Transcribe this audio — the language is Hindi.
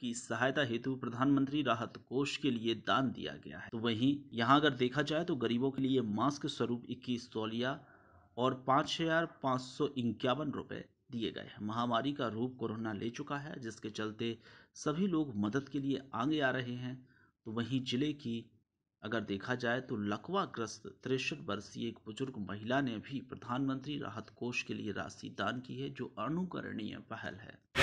की सहायता हेतु प्रधानमंत्री राहत कोष के लिए दान दिया गया है तो वहीं यहां अगर देखा जाए तो गरीबों के लिए मास्क स्वरूप इक्कीस तौलिया और पाँच हजार पाँच सौ इक्यावन रुपये दिए गए हैं महामारी का रूप कोरोना ले चुका है जिसके चलते सभी लोग मदद के लिए आगे आ रहे हैं तो वहीं जिले की अगर देखा जाए तो लकवाग्रस्त तिरसठ वर्षीय एक बुजुर्ग महिला ने भी प्रधानमंत्री राहत कोष के लिए राशि दान की है जो अनुकरणीय पहल है